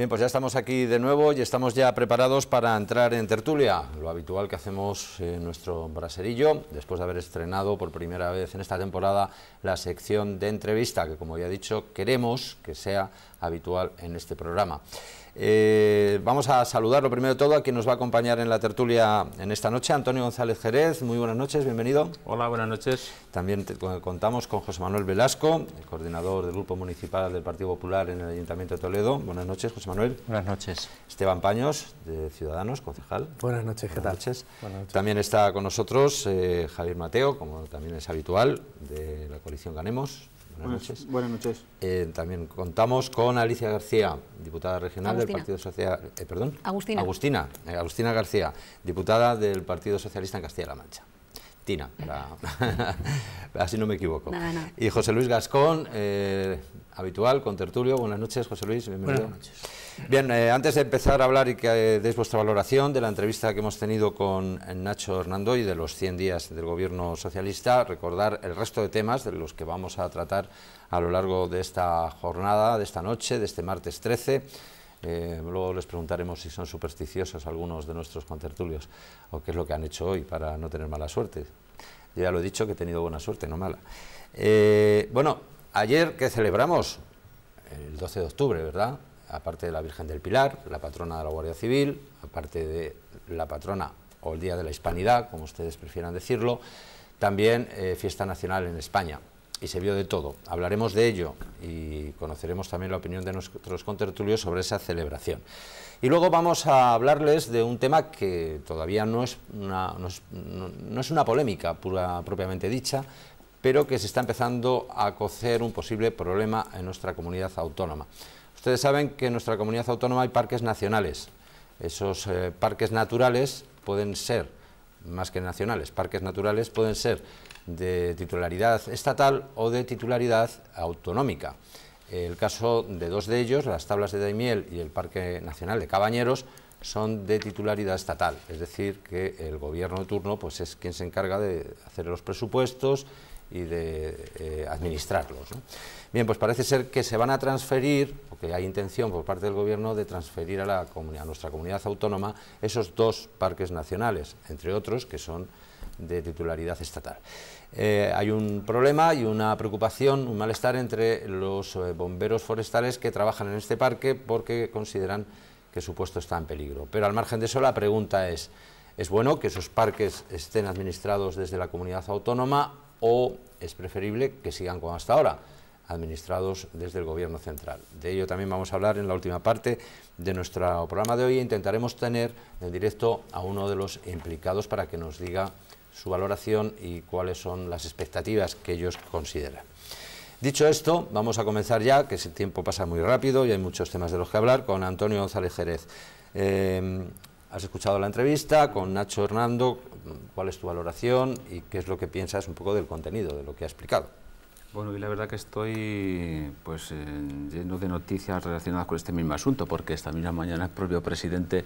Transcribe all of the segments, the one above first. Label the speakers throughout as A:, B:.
A: Bien, pues ya estamos aquí de nuevo y estamos ya preparados para entrar en tertulia, lo habitual que hacemos en nuestro braserillo, después de haber estrenado por primera vez en esta temporada la sección de entrevista, que como ya he dicho, queremos que sea habitual en este programa. Eh, vamos a saludar lo primero de todo a quien nos va a acompañar en la tertulia en esta noche, Antonio González Jerez. Muy buenas noches, bienvenido. Hola, buenas noches. También contamos con José Manuel Velasco, el coordinador del Grupo Municipal del Partido Popular en el Ayuntamiento de Toledo. Buenas noches, José Manuel. Buenas noches. Esteban Paños, de Ciudadanos, concejal. Buenas noches, ¿qué noches. También está con nosotros eh, Javier Mateo, como también es habitual, de la coalición Ganemos. Buenas, noches. Eh, también contamos con Alicia García, diputada regional del Partido Social... Eh, perdón. Agustina, eh, Agustina García, diputada del Partido Socialista en Castilla-La Mancha. así no me equivoco. Y José Luis Gascón, eh, habitual, con tertulio. Buenas noches, José Luis, bienvenido. Bien, eh, antes de empezar a hablar y que vuestra valoración de la entrevista que hemos tenido con Nacho Hernando y de los 100 días del gobierno socialista, recordar el resto de temas de los que vamos a tratar a lo largo de esta jornada, de esta noche, de este martes 13 eh, luego les preguntaremos si son supersticiosos algunos de nuestros contertulios o qué es lo que han hecho hoy para no tener mala suerte. Yo ya lo he dicho que he tenido buena suerte, no mala. Eh, bueno, ayer que celebramos el 12 de octubre, ¿verdad? Aparte de la Virgen del Pilar, la patrona de la Guardia Civil, aparte de la patrona o el Día de la Hispanidad, como ustedes prefieran decirlo, también eh, fiesta nacional en España y se vio de todo. Hablaremos de ello y conoceremos también la opinión de nuestros contertulios sobre esa celebración. Y luego vamos a hablarles de un tema que todavía no es una, no es, una polémica pura, propiamente dicha, pero que se está empezando a cocer un posible problema en nuestra comunidad autónoma. Ustedes saben que en nuestra comunidad autónoma hay parques nacionales. Esos eh, parques naturales pueden ser, más que nacionales, parques naturales pueden ser de titularidad estatal o de titularidad autonómica. El caso de dos de ellos, las tablas de Daimiel y el Parque Nacional de Cabañeros, son de titularidad estatal, es decir, que el gobierno de turno pues, es quien se encarga de hacer los presupuestos y de eh, administrarlos. Bien, pues parece ser que se van a transferir, o que hay intención por parte del gobierno de transferir a, la a nuestra comunidad autónoma esos dos parques nacionales, entre otros que son de titularidad estatal. Eh, hay un problema y una preocupación, un malestar entre los eh, bomberos forestales que trabajan en este parque porque consideran que su puesto está en peligro. Pero al margen de eso, la pregunta es, ¿es bueno que esos parques estén administrados desde la comunidad autónoma o es preferible que sigan como hasta ahora? administrados desde el Gobierno central. De ello también vamos a hablar en la última parte de nuestro programa de hoy. e Intentaremos tener en directo a uno de los implicados para que nos diga su valoración y cuáles son las expectativas que ellos consideran. Dicho esto, vamos a comenzar ya, que el tiempo pasa muy rápido y hay muchos temas de los que hablar, con Antonio González Jerez. Em, has escuchado la entrevista con Nacho Hernando, ¿cuál es tu valoración y qué es lo que piensas un poco del contenido, de lo que ha explicado?
B: Bueno, y la verdad que estoy pues eh, lleno de noticias relacionadas con este mismo asunto, porque esta misma mañana el propio presidente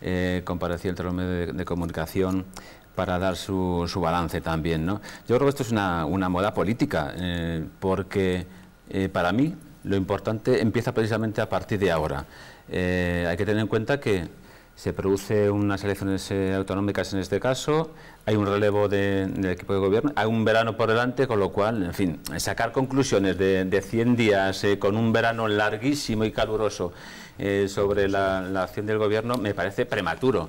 B: eh, compareció entre los medios de comunicación para dar su, su balance también. ¿no? Yo creo que esto es una, una moda política, eh, porque eh, para mí lo importante empieza precisamente a partir de ahora. Eh, hay que tener en cuenta que se producen unas elecciones autonómicas en este caso, hay un relevo de, del equipo de gobierno, hay un verano por delante, con lo cual, en fin, sacar conclusiones de, de 100 días con un verano larguísimo y caluroso sobre la acción del gobierno me parece prematuro.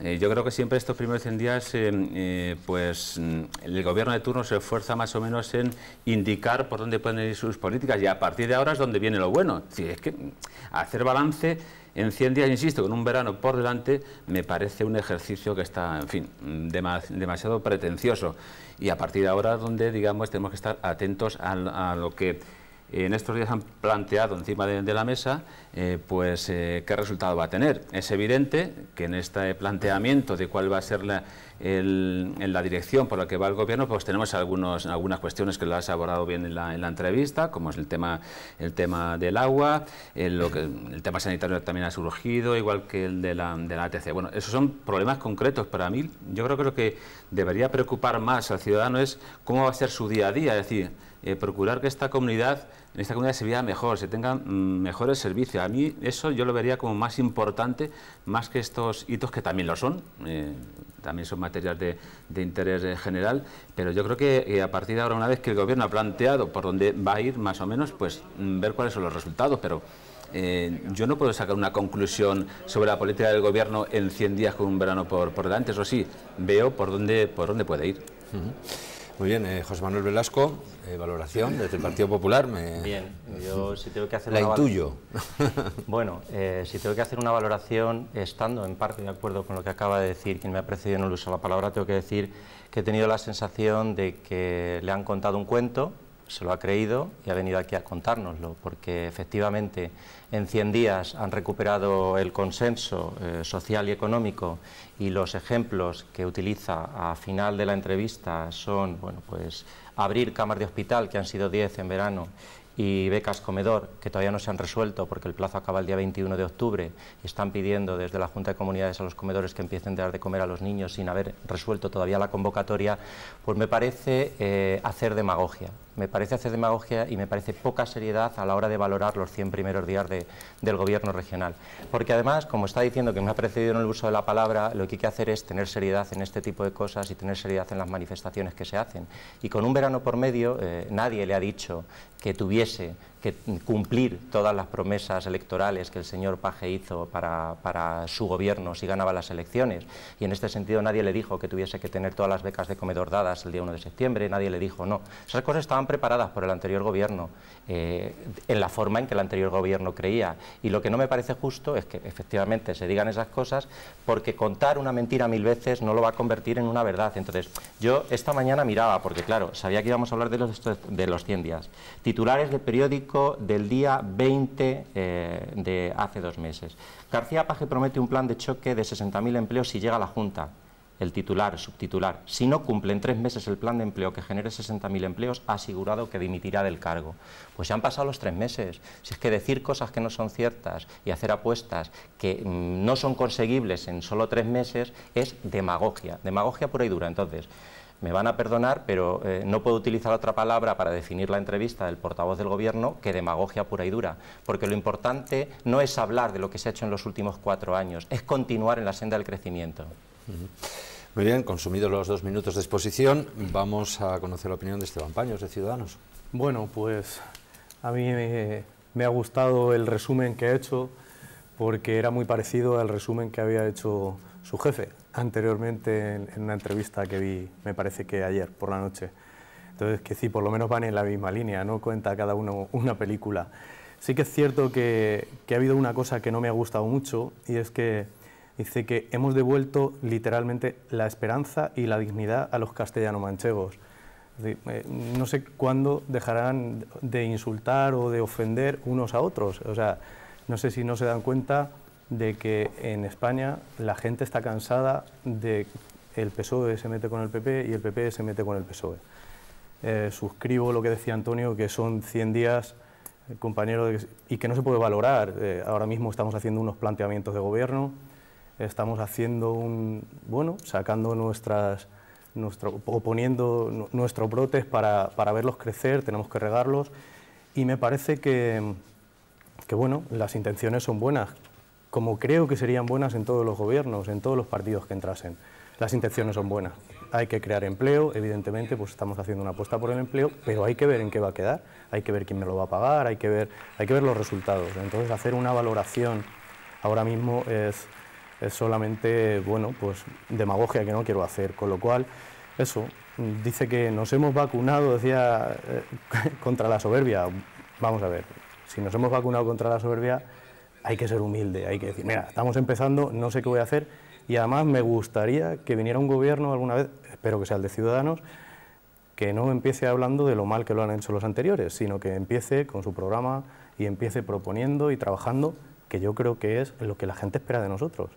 B: Eh, yo creo que siempre estos primeros 100 días, eh, eh, pues mm, el gobierno de turno se esfuerza más o menos en indicar por dónde pueden ir sus políticas y a partir de ahora es donde viene lo bueno. es que mm, hacer balance en 100 días, insisto, con un verano por delante, me parece un ejercicio que está, en fin, mm, demasiado pretencioso. Y a partir de ahora es donde, digamos, tenemos que estar atentos a lo que en estos días han planteado encima de, la mesa eh, pues eh, qué resultado va a tener. Es evidente que en este planteamiento de cuál va a ser la, en la dirección por la que va el gobierno, pues tenemos algunos, algunas cuestiones que lo has abordado bien en la, entrevista, como es el tema, el tema del agua, el, eh, lo que, el tema sanitario también ha surgido, igual que el de la, ATC. Bueno, esos son problemas concretos para mí. Yo creo que lo que debería preocupar más al ciudadano es cómo va a ser su día a día, es decir, eh, procurar que esta comunidad, en esta comunidad se vea mejor, se tengan mm, mejores servicios. A mí eso yo lo vería como más importante, más que estos hitos que también lo son. Eh, también son materias de, interés general, pero yo creo que eh, a partir de ahora, una vez que el Gobierno ha planteado por dónde va a ir más o menos, pues mm, ver cuáles son los resultados, pero... Eh, yo no puedo sacar una conclusión sobre la política del gobierno en 100 días con un verano por, por delante, eso sí,
A: veo por dónde, por dónde puede ir. Muy bien, eh, José Manuel Velasco, eh, valoración desde el Partido Popular. Me... Bien, yo si tengo que hacer la una intuyo.
C: Bueno, eh, si tengo que hacer una valoración, estando en parte de acuerdo con lo que acaba de decir quien me ha precedido en el uso de la palabra, tengo que decir que he tenido la sensación de que le han contado un cuento se lo ha creído y ha venido aquí a contárnoslo, porque efectivamente en 100 días han recuperado el consenso eh, social y económico y los ejemplos que utiliza a final de la entrevista son, bueno, pues abrir camas de hospital, que han sido 10 en verano, y becas comedor, que todavía no se han resuelto porque el plazo acaba el día 21 de octubre y están pidiendo desde la Junta de Comunidades a los comedores que empiecen a dar de comer a los niños sin haber resuelto todavía la convocatoria, pues me parece eh, hacer demagogia me parece hacer demagogia y me parece poca seriedad a la hora de valorar los 100 primeros días del gobierno regional. Porque además, como está diciendo que me ha precedido en el uso de la palabra, lo que hay que hacer es tener seriedad en este tipo de cosas y tener seriedad en las manifestaciones que se hacen. Y con un verano por medio, eh, nadie le ha dicho que tuviese que cumplir todas las promesas electorales que el señor Paje hizo para, su gobierno si ganaba las elecciones. Y en este sentido nadie le dijo que tuviese que tener todas las becas de comedor dadas el día 1 de septiembre, nadie le dijo no. Esas cosas estaban preparadas por el anterior gobierno, eh, en la forma en que el anterior gobierno creía. Y lo que no me parece justo es que efectivamente se digan esas cosas, porque contar una mentira mil veces no lo va a convertir en una verdad. Entonces, yo esta mañana miraba, porque claro, sabía que íbamos a hablar de los, de los 100 días, titulares de periódico del día 20 eh, de hace dos meses. García page promete un plan de choque de 60.000 empleos si llega a la Junta. El titular, subtitular, si no cumple en tres meses el plan de empleo que genere 60.000 empleos, ha asegurado que dimitirá del cargo. Pues ya han pasado los tres meses. Si es que decir cosas que no son ciertas y hacer apuestas que mm, no son conseguibles en solo tres meses es demagogia, demagogia pura y dura. Entonces, me van a perdonar, pero eh, no puedo utilizar otra palabra para definir la entrevista del portavoz del Gobierno que demagogia pura y dura, porque lo importante no es hablar de lo que se ha hecho en los últimos cuatro años, es continuar en la senda del crecimiento. Muy bien,
A: consumidos los dos minutos de exposición, vamos a conocer la opinión de Esteban Paños, de Ciudadanos.
D: Bueno, pues a mí me, ha gustado el resumen que ha hecho, porque era muy parecido al resumen que había hecho su jefe anteriormente en, una entrevista que vi, me parece que ayer por la noche. Entonces, que sí, por lo menos van en la misma línea, no cuenta cada uno una película. Sí que es cierto que, que ha habido una cosa que no me ha gustado mucho y es que dice que hemos devuelto literalmente la esperanza y la dignidad a los castellano-manchegos. Eh, no sé cuándo dejarán de insultar o de ofender unos a otros. O sea, no sé si no se dan cuenta de que en España la gente está cansada de el PSOE se mete con el PP y el PP se mete con el PSOE. Eh, suscribo lo que decía Antonio, que son 100 días, eh, compañero, y que no se puede valorar. Eh, ahora mismo estamos haciendo unos planteamientos de gobierno, estamos haciendo un, bueno, sacando nuestras, nuestro, o poniendo nuestros brotes para, verlos crecer, tenemos que regarlos, y me parece que, que bueno, las intenciones son buenas, como creo que serían buenas en todos los gobiernos, en todos los partidos que entrasen. Las intenciones son buenas. Hay que crear empleo, evidentemente, pues estamos haciendo una apuesta por el empleo, pero hay que ver en qué va a quedar, hay que ver quién me lo va a pagar, hay que ver, hay que ver los resultados. Entonces, hacer una valoración ahora mismo es, solamente, bueno, pues demagogia que no quiero hacer, con lo cual, eso, dice que nos hemos vacunado, decía, eh, contra la soberbia. Vamos a ver, si nos hemos vacunado contra la soberbia, hay que ser humilde, hay que decir, mira, estamos empezando, no sé qué voy a hacer, y además me gustaría que viniera un gobierno alguna vez, espero que sea el de Ciudadanos, que no empiece hablando de lo mal que lo han hecho los anteriores, sino que empiece con su programa y empiece proponiendo y trabajando, que yo creo que es lo que la gente espera de nosotros.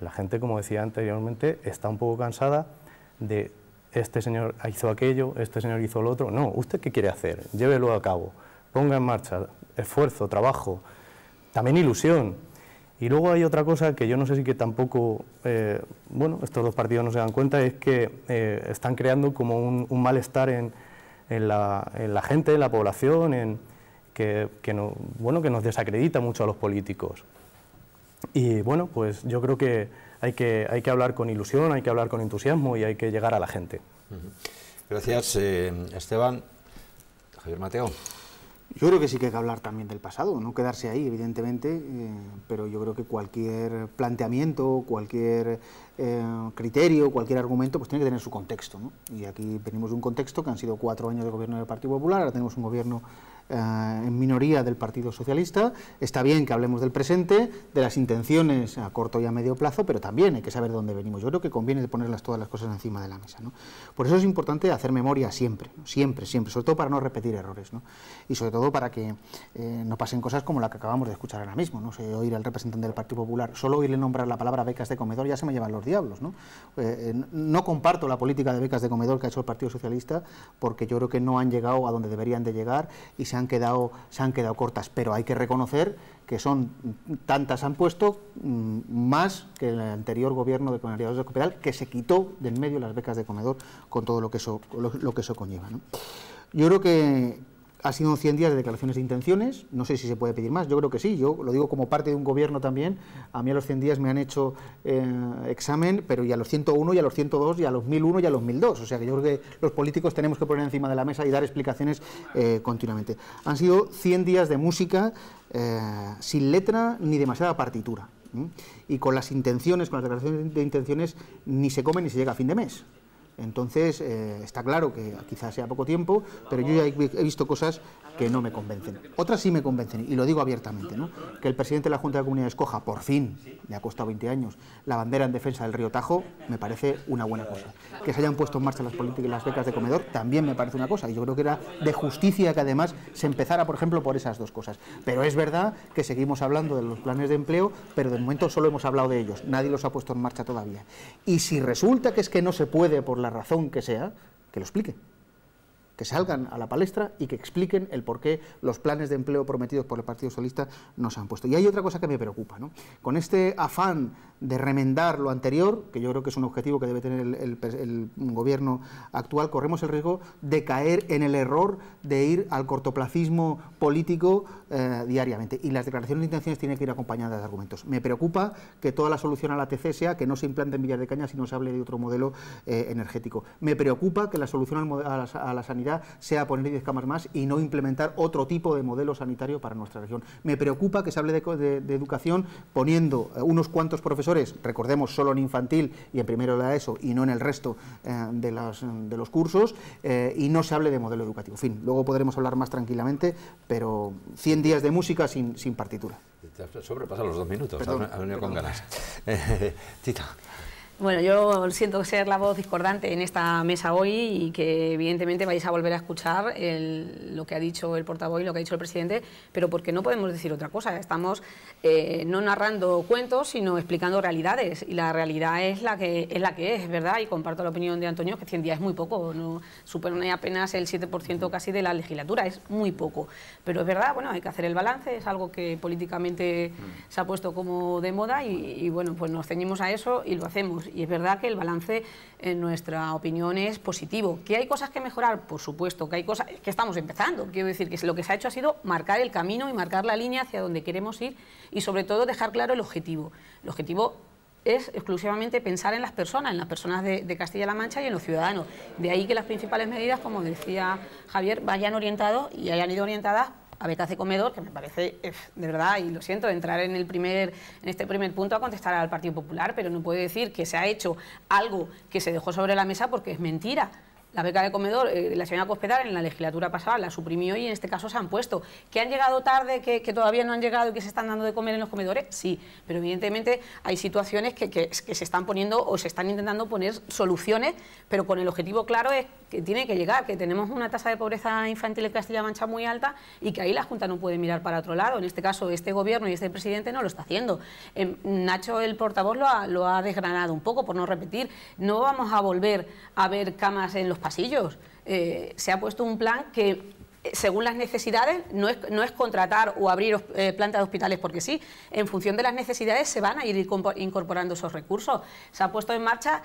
D: La gente, como decía anteriormente, está un poco cansada de este señor hizo aquello, este señor hizo lo otro. No, ¿usted qué quiere hacer? Llévelo a cabo, ponga en marcha esfuerzo, trabajo, también ilusión. Y luego hay otra cosa que yo no sé si que tampoco, eh, bueno, estos dos partidos no se dan cuenta, es que eh, están creando como un, malestar en, en, la, gente, en la población, en, que, bueno, que nos desacredita mucho a los políticos. Y bueno, pues yo creo que hay, que hay que hablar con ilusión, hay que hablar con entusiasmo y hay que llegar a la gente.
A: Gracias, eh, Esteban. Javier
E: Mateo. Yo creo que sí que hay que hablar también del pasado, no quedarse ahí, evidentemente, eh, pero yo creo que cualquier planteamiento, cualquier eh, criterio, cualquier argumento, pues tiene que tener su contexto. Y aquí venimos de un contexto que han sido cuatro años de gobierno del Partido Popular, ahora tenemos un gobierno eh, en minoría del Partido Socialista. Está bien que hablemos del presente, de las intenciones a corto y a medio plazo, pero también hay que saber dónde venimos. Yo creo que conviene ponerlas todas las cosas encima de la mesa. Por eso es importante hacer memoria siempre, siempre, siempre, sobre todo para no repetir errores y sobre todo para que eh, no pasen cosas como la que acabamos de escuchar ahora mismo. No sé, oír al representante del Partido Popular, solo oírle nombrar la palabra becas de comedor ya se me llevan los diablos. Eh, ¿no? no comparto la política de becas de comedor que ha hecho el Partido Socialista porque yo creo que no han llegado a donde deberían de llegar y se han han quedado, se han quedado cortas, pero hay que reconocer que son tantas han puesto, mm, más que el anterior gobierno de Comunidades de Cooperal, que se quitó del medio las becas de comedor con todo lo que eso, lo, que eso conlleva. Yo creo que, ha sido 100 días de declaraciones de intenciones, no sé si se puede pedir más, yo creo que sí, yo lo digo como parte de un gobierno también, a mí a los 100 días me han hecho eh, examen, pero y a los 101, y a los 102, y a los 1001, y a los 1002, o sea que yo creo que los políticos tenemos que poner encima de la mesa y dar explicaciones eh, continuamente. Han sido 100 días de música eh, sin letra ni demasiada partitura, y con las intenciones, con las declaraciones de intenciones, ni se come ni se llega a fin de mes. Entonces, eh, está claro que quizás sea poco tiempo, pero yo ya he, visto cosas que no me convencen. Otras sí me convencen, y lo digo abiertamente, ¿no? que el presidente de la Junta de Comunidad Escoja... por fin, le ha costado 20 años, la bandera en defensa del río Tajo, me parece una buena cosa. Que se hayan puesto en marcha las políticas y las becas de comedor, también me parece una cosa, y yo creo que era de justicia que además se empezara, por ejemplo, por esas dos cosas. Pero es verdad que seguimos hablando de los planes de empleo, pero de momento solo hemos hablado de ellos, nadie los ha puesto en marcha todavía. Y si resulta que es que no se puede por la la razón que sea, que lo explique que salgan a la palestra y que expliquen el por qué los planes de empleo prometidos por el Partido Socialista no se han puesto. Y hay otra cosa que me preocupa, Con este afán de remendar lo anterior, que yo creo que es un objetivo que debe tener el, gobierno actual, corremos el riesgo de caer en el error de ir al cortoplacismo político eh, diariamente. Y las declaraciones de intenciones tienen que ir acompañadas de argumentos. Me preocupa que toda la solución a la TC sea que no se implante en Villar de Cañas, no se hable de otro modelo eh, energético. Me preocupa que la solución a la sanidad sea poner 10 camas más y no implementar otro tipo de modelo sanitario para nuestra región. Me preocupa que se hable de, educación poniendo eh, unos cuantos profesores, recordemos, solo en infantil y en primero de la ESO y no en el resto eh, de, los cursos, eh, y no se hable de modelo educativo. En fin, luego podremos hablar más tranquilamente, pero 100 días de música sin, sin partitura.
A: Sobrepasa los dos minutos, ha venido con ganas. Tita.
F: Bueno, yo siento ser la voz discordante en esta mesa hoy y que evidentemente vais a volver a escuchar lo que ha dicho el portavoz y lo que ha dicho el presidente, pero porque no podemos decir otra cosa. Estamos eh, no narrando cuentos, sino explicando realidades y la realidad es la que es, la que es ¿verdad? Y comparto la opinión de Antonio que 100 días es muy poco, no supone apenas el 7% casi de la legislatura, es muy poco. Pero es verdad, bueno, hay que hacer el balance, es algo que políticamente se ha puesto como de moda y, y bueno, pues nos ceñimos a eso y lo hacemos y es verdad que el balance, en nuestra opinión, es positivo. ¿Que hay cosas que mejorar? Por supuesto, que hay cosas que estamos empezando. Quiero decir que lo que se ha hecho ha sido marcar el camino y marcar la línea hacia donde queremos ir y sobre todo dejar claro el objetivo. El objetivo es exclusivamente pensar en las personas, en las personas de, de Castilla-La Mancha y en los ciudadanos. De ahí que las principales medidas, como decía Javier, vayan orientadas y hayan ido orientadas a hace comedor, que me parece, eh, de verdad, y lo siento, entrar en, el primer, en este primer punto a contestar al Partido Popular, pero no puede decir que se ha hecho algo que se dejó sobre la mesa porque es mentira la beca de comedor, eh, la señora Cospedal en la legislatura pasada la suprimió y en este caso se han puesto. ¿Que han llegado tarde, que, todavía no han llegado y que se están dando de comer en los comedores? Sí, pero evidentemente hay situaciones que, se están poniendo o se están intentando poner soluciones, pero con el objetivo claro es que tiene que llegar, que tenemos una tasa de pobreza infantil en castilla Mancha muy alta y que ahí la Junta no puede mirar para otro lado. En este caso, este gobierno y este presidente no lo está haciendo. Em, Nacho, el portavoz, lo ha, desgranado un poco, por no repetir. No vamos a volver a ver camas en los eh, se ha puesto un plan que eh, según las necesidades, no es, contratar o abrir eh, plantas de hospitales porque sí, en función de las necesidades se van a ir incorporando esos recursos. Se han puesto en marcha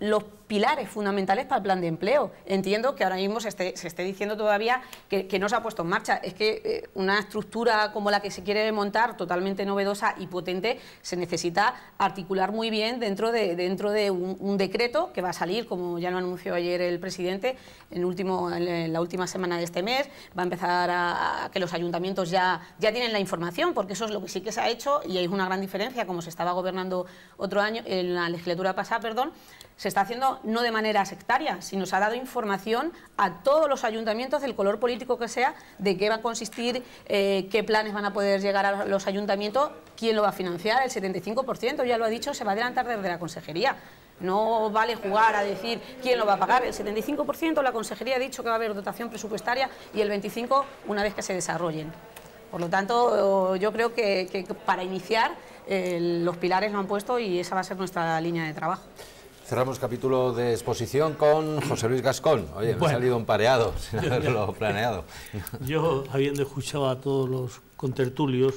F: los pilares fundamentales para el plan de empleo. Entiendo que ahora mismo se esté, diciendo todavía que, no se ha puesto en marcha. Es que eh, una estructura como la que se quiere montar, totalmente novedosa y potente, se necesita articular muy bien dentro de, dentro de un, decreto que va a salir, como ya lo anunció ayer el presidente, en, último, en la última semana de este mes va a empezar a, que los ayuntamientos ya, tienen la información, porque eso es lo que sí que se ha hecho y hay una gran diferencia, como se estaba gobernando otro año, en la legislatura pasada, perdón, se está haciendo no de manera sectaria, sino se ha dado información a todos los ayuntamientos del color político que sea, de qué va a consistir, eh, qué planes van a poder llegar a los ayuntamientos, quién lo va a financiar, el 75%, ya lo ha dicho, se va a adelantar desde la consejería. No vale jugar a decir quién lo va a pagar. El 75% la Consejería ha dicho que va a haber dotación presupuestaria y el 25% una vez que se desarrollen. Por lo tanto, yo creo que, para iniciar eh, los pilares lo han puesto y esa va a ser nuestra línea de trabajo.
A: Cerramos capítulo de exposición con José Luis Gascón. Oye, me ha salido un pareado sin haberlo planeado.
G: Yo, habiendo escuchado a todos los contertulios,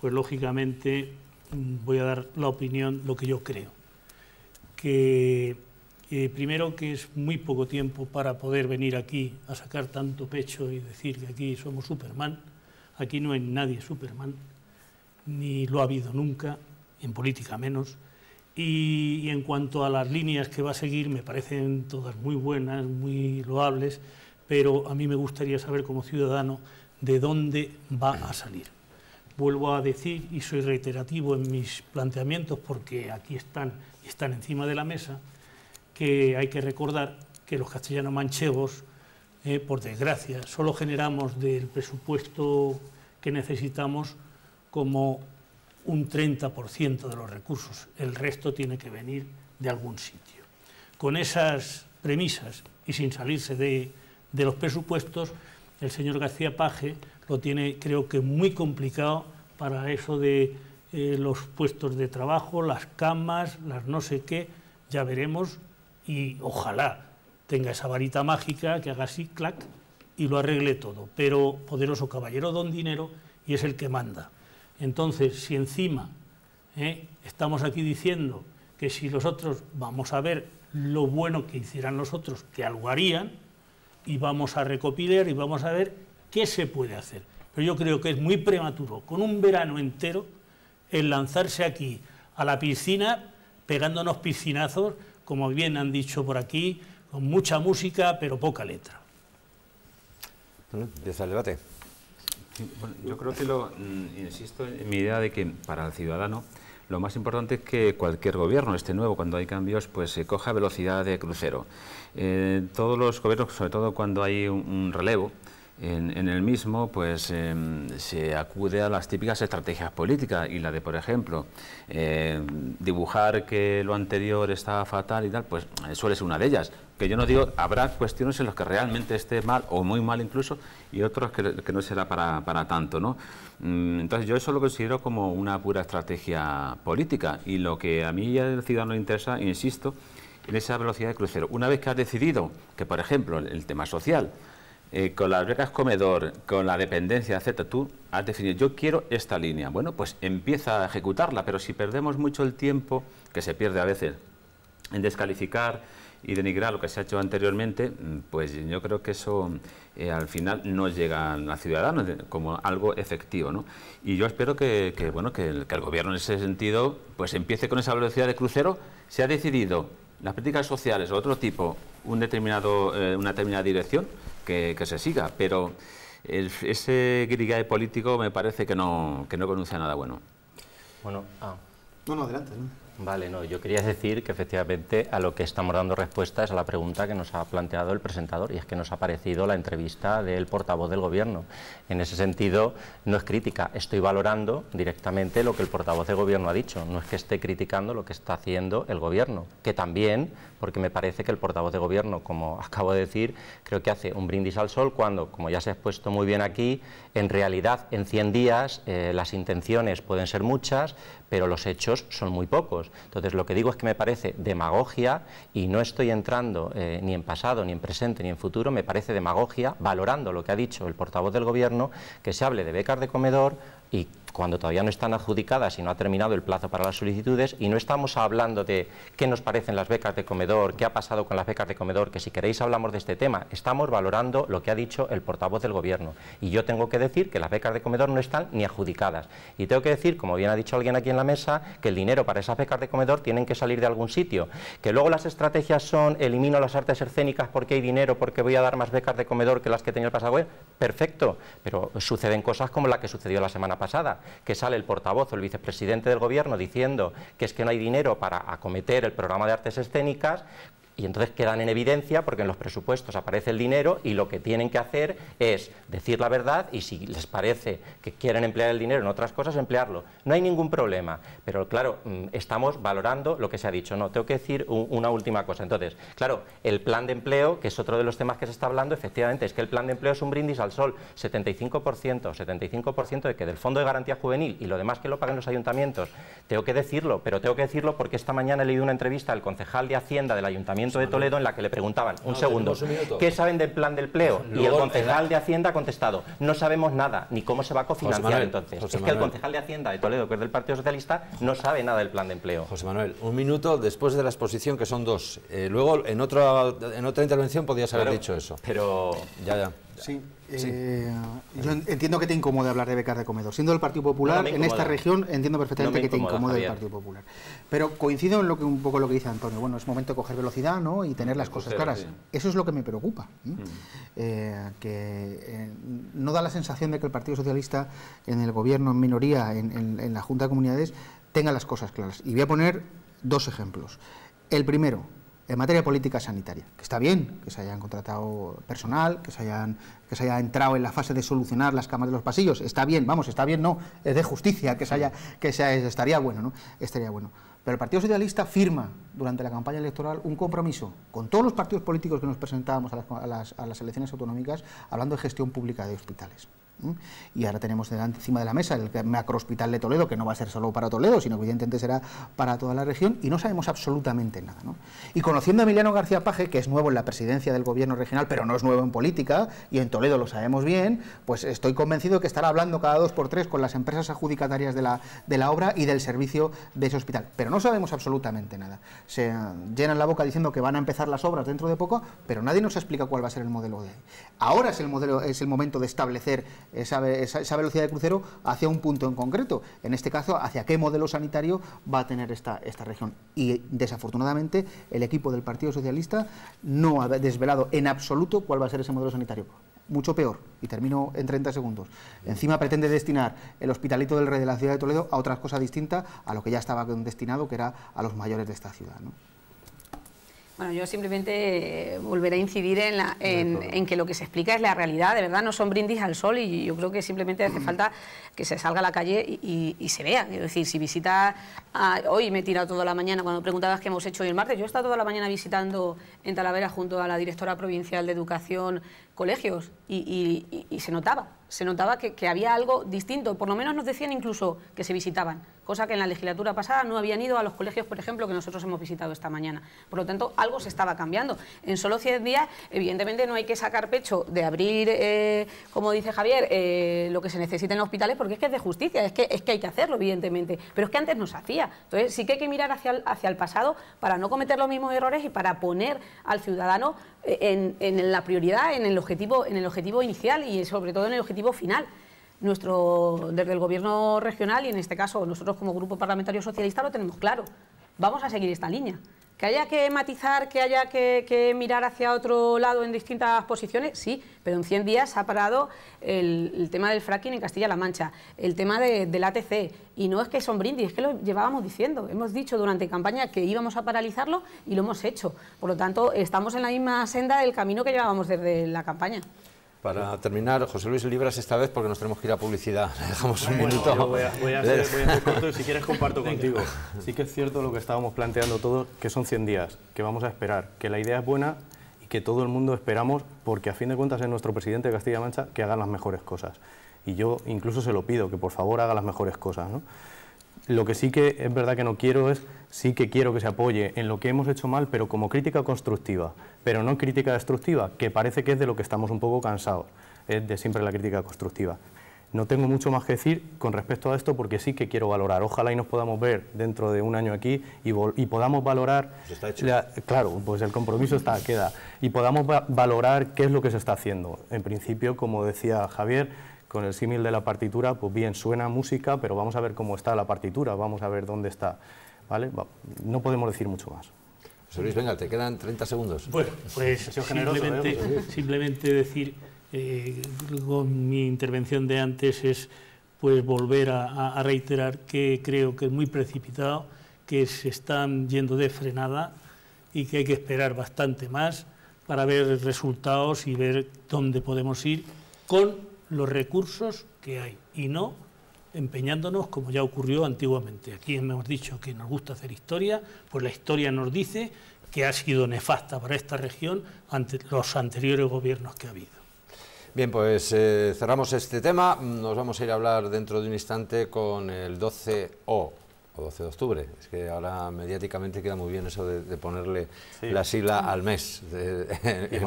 G: pues lógicamente mm, voy a dar la opinión, lo que yo creo que eh, primero que es muy poco tiempo para poder venir aquí a sacar tanto pecho y decir que aquí somos Superman. Aquí no hay nadie Superman, ni lo ha habido nunca, en política menos. y en cuanto a las líneas que va a seguir, me parecen todas muy buenas, muy loables, pero a mí me gustaría saber como ciudadano de dónde va a salir vuelvo a decir, y soy reiterativo en mis planteamientos porque aquí están, están encima de la mesa, que hay que recordar que los castellanos manchegos, eh, por desgracia, solo generamos del presupuesto que necesitamos como un 30% de los recursos, el resto tiene que venir de algún sitio. Con esas premisas y sin salirse de, de los presupuestos, el señor García Page, lo tiene creo que muy complicado para eso de eh, los puestos de trabajo, las camas, las no sé qué, ya veremos y ojalá tenga esa varita mágica que haga así, clac, y lo arregle todo. Pero poderoso caballero don dinero y es el que manda. Entonces, si encima ¿eh? estamos aquí diciendo que si los otros vamos a ver lo bueno que hicieran los otros, que algo harían, y vamos a recopilar y vamos a ver qué se puede hacer. Pero yo creo que es muy prematuro, con un verano entero, el lanzarse aquí a la piscina, pegándonos piscinazos, como bien han dicho por aquí, con mucha música, pero poca letra.
A: Desde el
B: debate. yo creo que lo, mm, insisto en mi idea de que para el ciudadano lo más importante es que cualquier gobierno, este nuevo, cuando hay cambios, pues se eh, coja velocidad de crucero. Eh, todos los gobiernos, sobre todo cuando hay un relevo, en, el mismo pues em, se acude a las típicas estrategias políticas y la de, por ejemplo, em, dibujar que lo anterior estaba fatal y tal, pues eh, suele ser una de ellas. Que yo no digo, habrá cuestiones en las que realmente esté mal o muy mal incluso y otras que, no será para, tanto, ¿no? Mm, entonces yo eso lo considero como una pura estrategia política y lo que a mí y al ciudadano le interesa, insisto, ...es esa velocidad de crucero. Una vez que has decidido que, por ejemplo, el tema social, eh, con las becas comedor, con la dependencia, etc., tú has definido, yo quiero esta línea. Bueno, pues empieza a ejecutarla, pero si perdemos mucho el tiempo, que se pierde a veces, en descalificar y denigrar lo que se ha hecho anteriormente, mm, pues yo creo que eso eh, al final no llega a la ciudadanos como algo efectivo. ¿no? Y yo espero que, bueno, que el, gobierno en ese sentido pues empiece con esa velocidad de crucero. Se ha decidido las políticas sociales o otro tipo, un determinado, eh, una determinada dirección, que, se siga, pero ese guirigay político me parece que no, que no pronuncia nada bueno.
C: Bueno, ah. No, adelante. Vale, no, yo quería decir que efectivamente a lo que estamos dando respuesta es a la pregunta que nos ha planteado el presentador y es que nos ha parecido la entrevista del portavoz del Gobierno. En ese sentido, no es crítica, estoy valorando directamente lo que el portavoz del Gobierno ha dicho, no es que esté criticando lo que está haciendo el Gobierno, que también, porque me parece que el portavoz de Gobierno, como acabo de decir, creo que hace un brindis al sol cuando, como ya se ha expuesto muy bien aquí, en realidad, en 100 días eh, las intenciones pueden ser muchas, pero los hechos son muy pocos. Entonces, lo que digo es que me parece demagogia y no estoy entrando eh, ni en pasado, ni en presente, ni en futuro, me parece demagogia, valorando lo que ha dicho el portavoz del Gobierno, que se hable de becas de comedor y cuando todavía no están adjudicadas y no ha terminado el plazo para las solicitudes y no estamos hablando de qué nos parecen las becas de comedor, qué ha pasado con las becas de comedor, que si queréis hablamos de este tema, estamos valorando lo que ha dicho el portavoz del Gobierno y yo tengo que decir que las becas de comedor no están ni adjudicadas y tengo que decir, como bien ha dicho alguien aquí en la mesa, que el dinero para esas becas de comedor tienen que salir de algún sitio, que luego las estrategias son elimino las artes escénicas porque hay dinero, porque voy a dar más becas de comedor que las que tenía el pasado, perfecto, pero suceden cosas como la que sucedió la semana pasada que sale el portavoz o el vicepresidente del gobierno diciendo que es que no hay dinero para acometer el programa de artes escénicas, y entonces quedan en evidencia porque en los presupuestos aparece el dinero y lo que tienen que hacer es decir la verdad y si les parece que quieren emplear el dinero en otras cosas, emplearlo. No hay ningún problema, pero claro, mm, estamos valorando lo que se ha dicho. No, tengo que decir una última cosa. Entonces, claro, el plan de empleo, que es otro de los temas que se está hablando, efectivamente, es que el plan de empleo es un brindis al sol, 75%, 75% de que del Fondo de Garantía Juvenil y lo demás que lo paguen los ayuntamientos. Tengo que decirlo, pero tengo que decirlo porque esta mañana he leído una entrevista al concejal de Hacienda del Ayuntamiento de Toledo en la que le preguntaban, un segundo, ¿qué saben del plan de empleo? Y el concejal ¿eh? de Hacienda ha contestado, no sabemos nada, ni cómo se va a cofinanciar entonces. es que el concejal
A: de Hacienda de Toledo, que es del Partido Socialista, no sabe nada del plan de empleo. José Manuel, un minuto después de la exposición, que son dos. Eh, luego, en, otra en otra intervención podías haber dicho eso. Pero... Ya, ya.
D: Sí,
E: eh, yo entiendo que te incomode hablar de becas de comedor. Siendo el Partido Popular, en esta región entiendo perfectamente que te incomode el Partido Popular. Pero coincido en lo que, un poco lo que dice Antonio. Bueno, es momento de coger velocidad y tener las cosas claras. Eso es lo que me preocupa. ¿eh? Mm. Eh, que no da la sensación de que el Partido Socialista en el gobierno, en minoría, en la Junta de Comunidades, tenga las cosas claras. Y voy a poner dos ejemplos. El primero, en materia política sanitaria, que está bien que se hayan contratado personal, que se, hayan, que se haya entrado en la fase de solucionar las camas de los pasillos, está bien, vamos, está bien, no, es de justicia que se haya, que se, estaría bueno, ¿no? Estaría bueno. Pero el Partido Socialista firma durante la campaña electoral un compromiso con todos los partidos políticos que nos presentábamos a las elecciones autonómicas hablando de gestión pública de hospitales. ¿Mm? Y ahora tenemos encima de la mesa el macro hospital de Toledo, que no va a ser solo para Toledo, sino que evidentemente será para toda la región, y no sabemos absolutamente nada. Y conociendo a Emiliano García Paje, que es nuevo en la presidencia del gobierno regional, pero no es nuevo en política, y en Toledo lo sabemos bien, pues estoy convencido que estará hablando cada dos por tres con las empresas adjudicatarias de la, de la obra y del servicio de ese hospital. Pero no sabemos absolutamente nada. Se llenan la boca diciendo que van a empezar las obras dentro de poco, pero nadie nos explica cuál va a ser el modelo de ahí. Ahora es el, modelo, es el momento de establecer esa, velocidad de crucero hacia un punto en concreto. En este caso, hacia qué modelo sanitario va a tener esta, esta región. Y desafortunadamente, el equipo del Partido Socialista no ha desvelado en absoluto cuál va a ser ese modelo sanitario mucho peor, y termino en 30 segundos. Encima pretende destinar el Hospitalito del Rey de la ciudad de Toledo a otras cosas distintas a lo que ya estaba destinado, que era a los mayores de esta ciudad.
F: Bueno, yo simplemente eh, volveré a incidir en, que lo que se explica es la realidad, de verdad, no son brindis al sol y yo creo que simplemente hace mm. falta que se salga a la calle y, se vea. Es decir, si visita, ah, hoy me he tirado toda la mañana, cuando preguntabas qué hemos hecho hoy el martes, yo he estado toda la mañana visitando en Talavera junto a la directora provincial de Educación colegios y se notaba se notaba que, había algo distinto, por lo menos nos decían incluso que se visitaban, cosa que en la legislatura pasada no habían ido a los colegios, por ejemplo, que nosotros hemos visitado esta mañana. Por lo tanto, algo se estaba cambiando. En solo 100 días, evidentemente, no hay que sacar pecho de abrir, eh, como dice Javier, eh, lo que se necesita en los hospitales, porque es que es de justicia, es que, es que hay que hacerlo, evidentemente, pero es que antes no se hacía. Entonces, sí que hay que mirar hacia el, hacia el pasado para no cometer los mismos errores y para poner al ciudadano eh, en, en la prioridad, en el objetivo, en el objetivo inicial y sobre todo en el objetivo final. Nuestro, desde el Gobierno regional y en este caso nosotros como Grupo Parlamentario Socialista lo tenemos claro. Vamos a seguir esta línea. Que haya que matizar, que haya que, mirar hacia otro lado en distintas posiciones, sí, pero en 100 días ha parado el, tema del fracking en Castilla-La Mancha, el tema del ATC, y no es que son brindis, es que lo llevábamos diciendo, hemos dicho durante campaña que íbamos a paralizarlo y lo hemos hecho. Por lo tanto, estamos en la misma senda del camino que llevábamos desde la campaña.
A: Para terminar, José Luis Libras
D: esta vez porque nos tenemos que ir a publicidad. Le dejamos un minuto. voy, a, voy, corto y si quieres comparto contigo. Sí que es cierto lo que estábamos planteando todos, que son 100 días, que vamos a esperar, que la idea es buena y que todo el mundo esperamos porque a fin de cuentas es nuestro presidente de Castilla-Mancha que haga las mejores cosas. Y yo incluso se lo pido, que por favor haga las mejores cosas. ¿no? Lo que sí que es verdad que no quiero es, sí que quiero que se apoye en lo que hemos hecho mal, pero como crítica constructiva, pero no crítica destructiva, que parece que es de lo que estamos un poco cansados, es de siempre la crítica constructiva. No tengo mucho más que decir con respecto a esto porque sí que quiero valorar. Ojalá y nos podamos ver dentro de un año aquí y, y podamos valorar... Pues claro, pues el compromiso está, queda. Y podamos valorar qué es lo que se está haciendo. En principio, como decía Javier, con el símil de la partitura, pues bien, suena música, pero vamos a ver cómo está la partitura, vamos a ver dónde está. ¿vale? No podemos decir mucho más. venga,
A: te quedan 30 segundos. Bueno, pues ¿eh?
G: simplemente, decir, eh, con mi intervención de antes es pues volver a, a, reiterar que creo que es muy precipitado, que se están yendo de frenada y que hay que esperar bastante más para ver resultados y ver dónde podemos ir con los recursos que hay y no empeñándonos como ya ocurrió antiguamente. Aquí hemos dicho que nos gusta hacer historia, pues la historia nos dice que ha sido nefasta para esta región ante los anteriores gobiernos que ha habido.
A: Bien, pues eh, cerramos este tema. Nos vamos a ir a hablar dentro de un instante con el 12O. 12 de octubre. Es que ahora mediáticamente queda muy bien eso de, ponerle la sigla al mes, en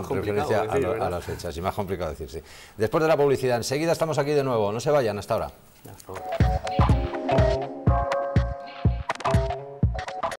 A: referencia a, las fechas, y más complicado decir, sí. Después de la publicidad, enseguida estamos aquí de nuevo, no se vayan, Hasta ahora.